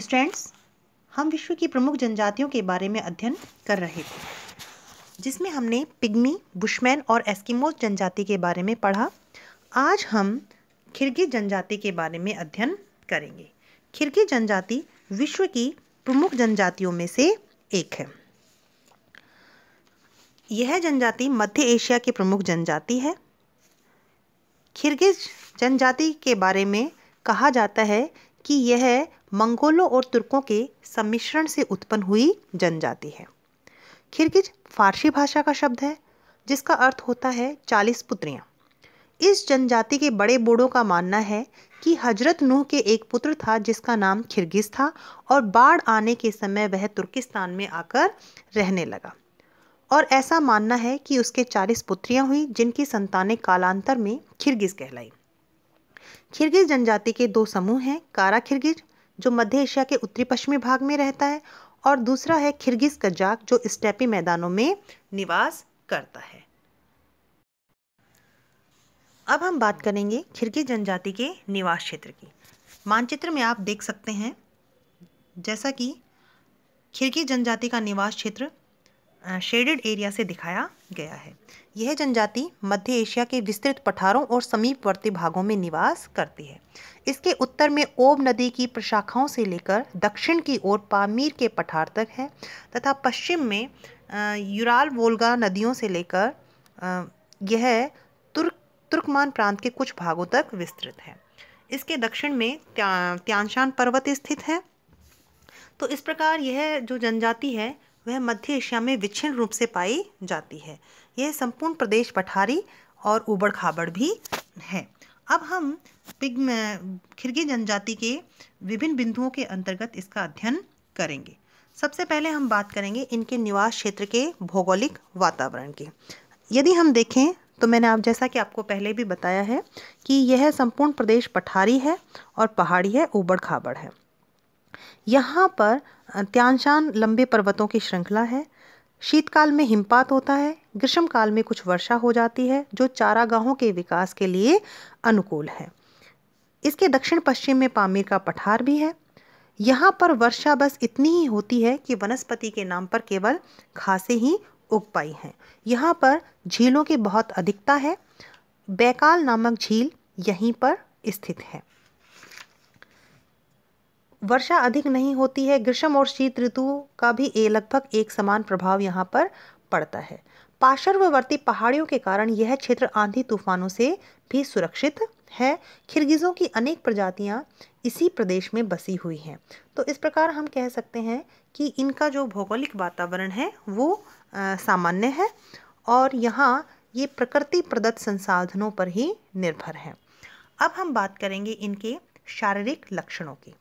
students हम विश्व की प्रमुख जनजातियों के बारे में अध्ययन कर रहे थे जिसमें हमने पिग्मी बुशमैन और एस्किमोस जनजाति के बारे में पढ़ा आज हम खिरगिज जनजाति के बारे में अध्ययन करेंगे खिरगी जनजाति विश्व की प्रमुख जनजातियों में से एक है यह जनजाति मध्य एशिया की प्रमुख जनजाति है खिरगिज जनजाति के बारे में कहा जाता है कि यह मंगोलों और तुर्कों के सम्मिश्रण से उत्पन्न हुई जनजाति है खिरगिज फारसी भाषा का शब्द है जिसका अर्थ होता है चालीस पुत्रियाँ इस जनजाति के बड़े बूढ़ों का मानना है कि हजरत नूह के एक पुत्र था जिसका नाम खिरगिज था और बाढ़ आने के समय वह तुर्किस्तान में आकर रहने लगा और ऐसा मानना है कि उसके चालीस पुत्रियां हुई जिनकी संतानें कालांतर में खिरगिज कहलाई खिरगिज जनजाति के दो समूह हैं कारा खिरगिज जो मध्य एशिया के उत्तरी पश्चिमी भाग में रहता है और दूसरा है खिरगिज कजाक जो स्टेपी मैदानों में निवास करता है अब हम बात करेंगे खिरगिज जनजाति के निवास क्षेत्र की मानचित्र में आप देख सकते हैं जैसा कि खिरगिज जनजाति का निवास क्षेत्र शेडेड एरिया से दिखाया गया है यह जनजाति मध्य एशिया के विस्तृत पठारों और समीपवर्ती भागों में निवास करती है इसके उत्तर में ओब नदी की प्रशाखाओं से लेकर दक्षिण की ओर पामीर के पठार तक है तथा पश्चिम में यूराल वोल्गा नदियों से लेकर यह तुर्क तुर्कमान प्रांत के कुछ भागों तक विस्तृत है इसके दक्षिण में त्या, त्यानशान पर्वत स्थित है तो इस प्रकार यह जो जनजाति है वह मध्य एशिया में विच्छिन्न रूप से पाई जाती है यह संपूर्ण प्रदेश पठारी और ऊबड़ खाबड़ भी है अब हम पिग खिड़की जनजाति के विभिन्न बिंदुओं के अंतर्गत इसका अध्ययन करेंगे सबसे पहले हम बात करेंगे इनके निवास क्षेत्र के भौगोलिक वातावरण के यदि हम देखें तो मैंने आप जैसा कि आपको पहले भी बताया है कि यह संपूर्ण प्रदेश पठारी है और पहाड़ी है ऊबड़ खाबड़ है यहाँ पर त्यानशान लंबे पर्वतों की श्रृंखला है शीतकाल में हिमपात होता है ग्रीष्म काल में कुछ वर्षा हो जाती है जो चारागाहों के विकास के लिए अनुकूल है इसके दक्षिण पश्चिम में पामीर का पठार भी है यहाँ पर वर्षा बस इतनी ही होती है कि वनस्पति के नाम पर केवल खासे ही उग पाई हैं यहाँ पर झीलों की बहुत अधिकता है बैकाल नामक झील यहीं पर स्थित है वर्षा अधिक नहीं होती है ग्रीष्म और शीत ऋतु का भी ए लगभग एक समान प्रभाव यहाँ पर पड़ता है पार्श्ववर्ती पहाड़ियों के कारण यह क्षेत्र आंधी तूफानों से भी सुरक्षित है खिरगिज़ों की अनेक प्रजातियाँ इसी प्रदेश में बसी हुई हैं तो इस प्रकार हम कह सकते हैं कि इनका जो भौगोलिक वातावरण है वो आ, सामान्य है और यहाँ ये प्रकृति प्रदत्त संसाधनों पर ही निर्भर हैं अब हम बात करेंगे इनके शारीरिक लक्षणों की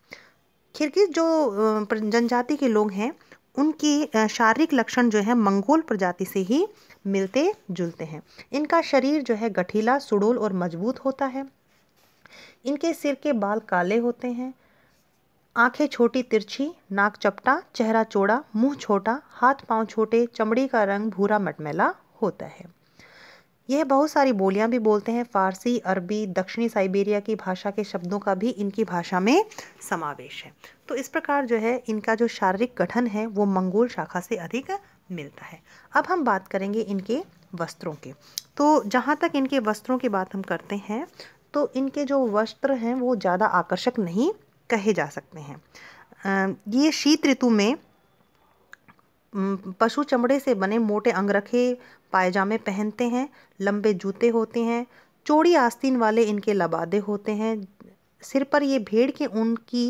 खिरगिज जो जनजाति के लोग हैं उनके शारीरिक लक्षण जो है मंगोल प्रजाति से ही मिलते जुलते हैं इनका शरीर जो है गठीला सुडोल और मजबूत होता है इनके सिर के बाल काले होते हैं आंखें छोटी तिरछी नाक चपटा चेहरा चौड़ा मुंह छोटा हाथ पांव छोटे चमड़ी का रंग भूरा मटमैला होता है यह बहुत सारी बोलियां भी बोलते हैं फारसी अरबी दक्षिणी साइबेरिया की भाषा के शब्दों का भी इनकी भाषा में समावेश है तो इस प्रकार जो है इनका जो शारीरिक गठन है वो मंगोल शाखा से अधिक मिलता है अब हम बात करेंगे इनके वस्त्रों के तो जहाँ तक इनके वस्त्रों की बात हम करते हैं तो इनके जो वस्त्र हैं वो ज़्यादा आकर्षक नहीं कहे जा सकते हैं ये शीत ऋतु में पशु चमड़े से बने मोटे अंगरखे पायजामे पहनते हैं लंबे जूते होते हैं चौड़ी आस्तीन वाले इनके लबादे होते हैं सिर पर ये भेड़ के ऊन की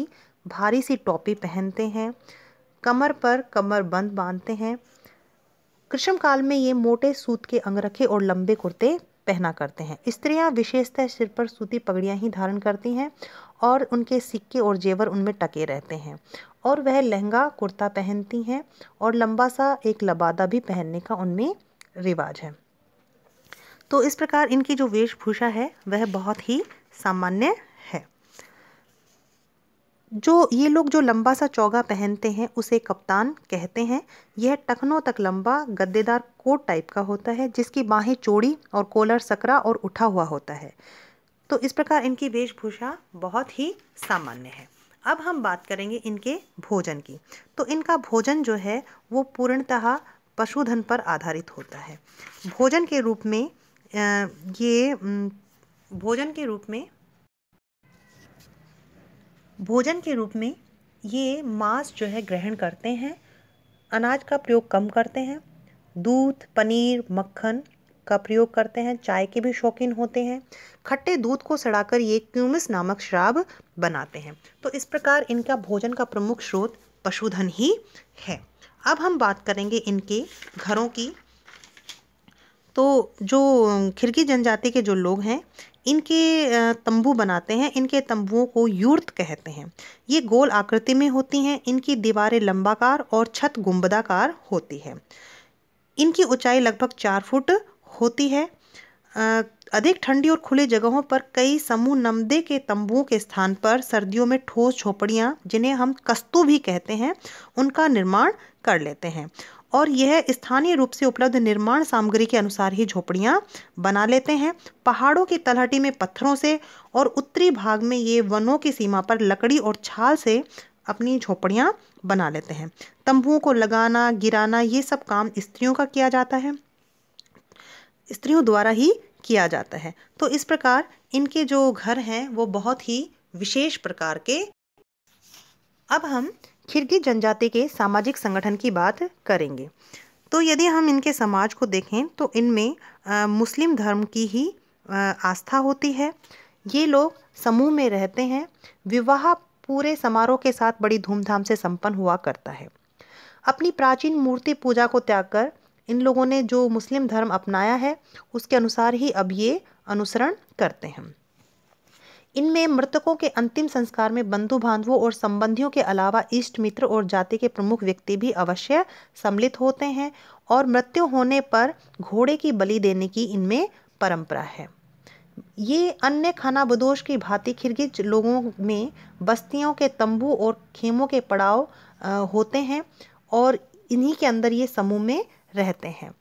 भारी सी टोपी पहनते हैं कमर पर कमर बंद बांधते हैं कृष्ण काल में ये मोटे सूत के अंगरखे और लंबे कुर्ते पहना करते हैं स्त्रियां विशेषतः सिर पर सूती पगड़ियां ही धारण करती हैं और उनके सिक्के और जेवर उनमें टके रहते हैं और वह लहंगा कुर्ता पहनती हैं और लंबा सा एक लबादा भी पहनने का उनमें रिवाज है तो इस प्रकार इनकी जो वेशभूषा है वह बहुत ही सामान्य है जो ये लोग जो लंबा सा चौगा पहनते हैं उसे कप्तान कहते हैं यह टखनों तक लंबा गद्देदार कोट टाइप का होता है जिसकी बाहें चौड़ी और कोलर सकरा और उठा हुआ होता है तो इस प्रकार इनकी वेशभूषा बहुत ही सामान्य है अब हम बात करेंगे इनके भोजन की तो इनका भोजन जो है वो पूर्णतः पशुधन पर आधारित होता है भोजन के रूप में ये भोजन के रूप में भोजन के रूप में ये मांस जो है ग्रहण करते हैं अनाज का प्रयोग कम करते हैं दूध पनीर मक्खन का प्रयोग करते हैं चाय के भी शौकीन होते हैं खट्टे दूध को सड़ाकर ये क्यूमिस नामक शराब बनाते हैं तो इस प्रकार इनका भोजन का प्रमुख स्रोत पशुधन ही है अब हम बात करेंगे इनके घरों की तो जो खिड़की जनजाति के जो लोग हैं इनके तंबू बनाते हैं इनके तंबुओं को यूर्त कहते हैं ये गोल आकृति में होती हैं इनकी दीवारें लंबाकार और छत गुंबदाकार होती है इनकी ऊंचाई लगभग चार फुट होती है अधिक ठंडी और खुली जगहों पर कई समूह नमदे के तंबुओं के स्थान पर सर्दियों में ठोस झोपड़ियाँ जिन्हें हम कस्तू भी कहते हैं उनका निर्माण कर लेते हैं और यह स्थानीय रूप से उपलब्ध निर्माण सामग्री के अनुसार ही झोपड़ियाँ बना लेते हैं पहाड़ों की तलहटी में पत्थरों से और उत्तरी भाग में ये वनों की सीमा पर लकड़ी और छाल से अपनी झोपड़ियाँ बना लेते हैं तंबुओं को लगाना गिराना ये सब काम स्त्रियों का किया जाता है स्त्रियों द्वारा ही किया जाता है तो इस प्रकार इनके जो घर हैं वो बहुत ही विशेष प्रकार के अब हम खिड़की जनजाति के सामाजिक संगठन की बात करेंगे तो यदि हम इनके समाज को देखें तो इनमें मुस्लिम धर्म की ही आ, आस्था होती है ये लोग समूह में रहते हैं विवाह पूरे समारोह के साथ बड़ी धूमधाम से संपन्न हुआ करता है अपनी प्राचीन मूर्ति पूजा को त्याग कर इन लोगों ने जो मुस्लिम धर्म अपनाया है उसके अनुसार ही अब ये अनुसरण करते हैं इनमें मृतकों के अंतिम संस्कार में बंधु बांधवों और संबंधियों के अलावा इष्ट मित्र और जाति के प्रमुख व्यक्ति भी अवश्य सम्मिलित होते हैं और मृत्यु होने पर घोड़े की बलि देने की इनमें परंपरा है ये अन्य खाना बदोश की भांति खिरगिज लोगों में बस्तियों के तंबू और खेमों के पड़ाव होते हैं और इन्हीं के अंदर ये समूह में रहते हैं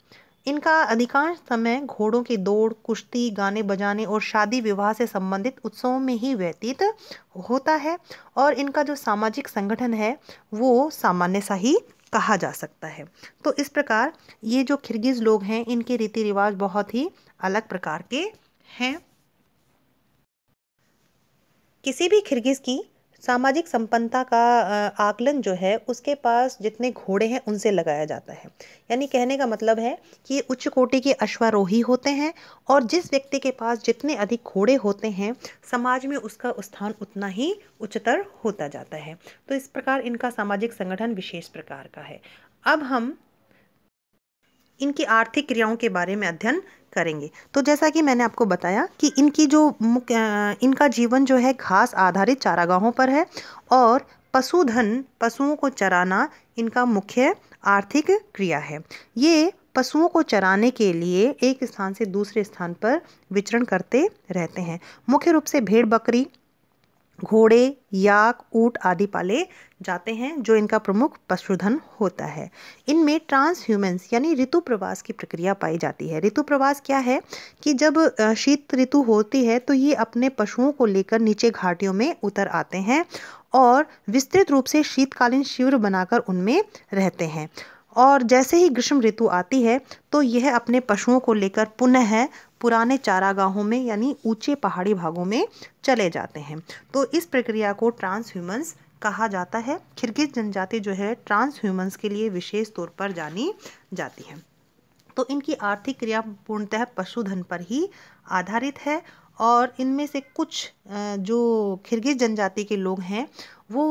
इनका अधिकांश समय घोड़ों की दौड़ कुश्ती गाने बजाने और शादी विवाह से संबंधित उत्सवों में ही व्यतीत होता है और इनका जो सामाजिक संगठन है वो सामान्य सा ही कहा जा सकता है तो इस प्रकार ये जो खिरगिज लोग हैं इनके रीति रिवाज बहुत ही अलग प्रकार के हैं किसी भी खिरगिज की सामाजिक संपन्नता का आकलन जो है उसके पास जितने घोड़े हैं उनसे लगाया जाता है यानी कहने का मतलब है कि ये उच्च कोटि के अश्वारोही होते हैं और जिस व्यक्ति के पास जितने अधिक घोड़े होते हैं समाज में उसका स्थान उतना ही उच्चतर होता जाता है तो इस प्रकार इनका सामाजिक संगठन विशेष प्रकार का है अब हम इनकी आर्थिक क्रियाओं के बारे में अध्ययन करेंगे तो जैसा कि मैंने आपको बताया कि इनकी जो मुख्य इनका जीवन जो है घास आधारित चारागाहों पर है और पशुधन पशुओं को चराना इनका मुख्य आर्थिक क्रिया है ये पशुओं को चराने के लिए एक स्थान से दूसरे स्थान पर विचरण करते रहते हैं मुख्य रूप से भेड़ बकरी घोड़े याक ऊट आदि पाले जाते हैं जो इनका प्रमुख पशुधन होता है इनमें ट्रांस ह्यूमेंस यानी ऋतु प्रवास की प्रक्रिया पाई जाती है ऋतु प्रवास क्या है कि जब शीत ऋतु होती है तो ये अपने पशुओं को लेकर नीचे घाटियों में उतर आते हैं और विस्तृत रूप से शीतकालीन शिविर बनाकर उनमें रहते हैं और जैसे ही ग्रीष्म ऋतु आती है तो यह अपने पशुओं को लेकर पुनः पुराने चारागाहों में यानी ऊंचे पहाड़ी भागों में चले जाते हैं तो इस प्रक्रिया को ट्रांसह्यूमंस कहा जाता है खिरगिज जनजाति जो है ट्रांसह्यूमंस के लिए विशेष तौर पर जानी जाती है तो इनकी आर्थिक क्रिया पूर्णतः पशुधन पर ही आधारित है और इनमें से कुछ जो खिरगिज जनजाति के लोग हैं वो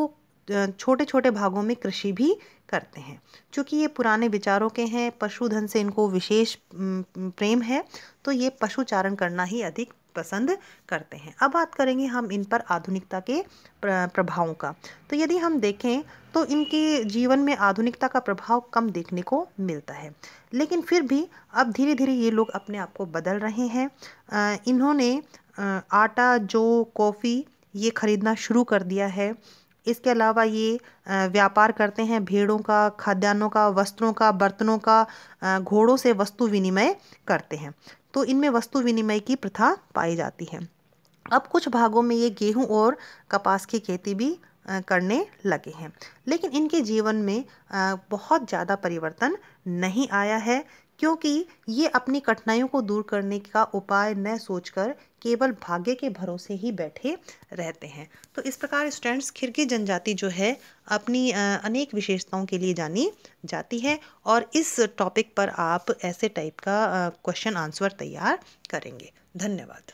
छोटे छोटे भागों में कृषि भी करते हैं चूँकि ये पुराने विचारों के हैं पशुधन से इनको विशेष प्रेम है तो ये पशुचारण करना ही अधिक पसंद करते हैं अब बात करेंगे हम इन पर आधुनिकता के प्रभावों का तो यदि हम देखें तो इनके जीवन में आधुनिकता का प्रभाव कम देखने को मिलता है लेकिन फिर भी अब धीरे धीरे ये लोग अपने आप को बदल रहे हैं इन्होंने आटा जो कॉफ़ी ये ख़रीदना शुरू कर दिया है इसके अलावा ये व्यापार करते हैं भेड़ों का खाद्यान्नों का वस्त्रों का बर्तनों का घोड़ों से वस्तु विनिमय करते हैं तो इनमें वस्तु विनिमय की प्रथा पाई जाती है अब कुछ भागों में ये गेहूं और कपास की खेती भी करने लगे हैं लेकिन इनके जीवन में बहुत ज़्यादा परिवर्तन नहीं आया है क्योंकि ये अपनी कठिनाइयों को दूर करने का उपाय न सोचकर केवल भाग्य के भरोसे ही बैठे रहते हैं तो इस प्रकार स्टैंड्स खिरकी जनजाति जो है अपनी अनेक विशेषताओं के लिए जानी जाती है और इस टॉपिक पर आप ऐसे टाइप का क्वेश्चन आंसर तैयार करेंगे धन्यवाद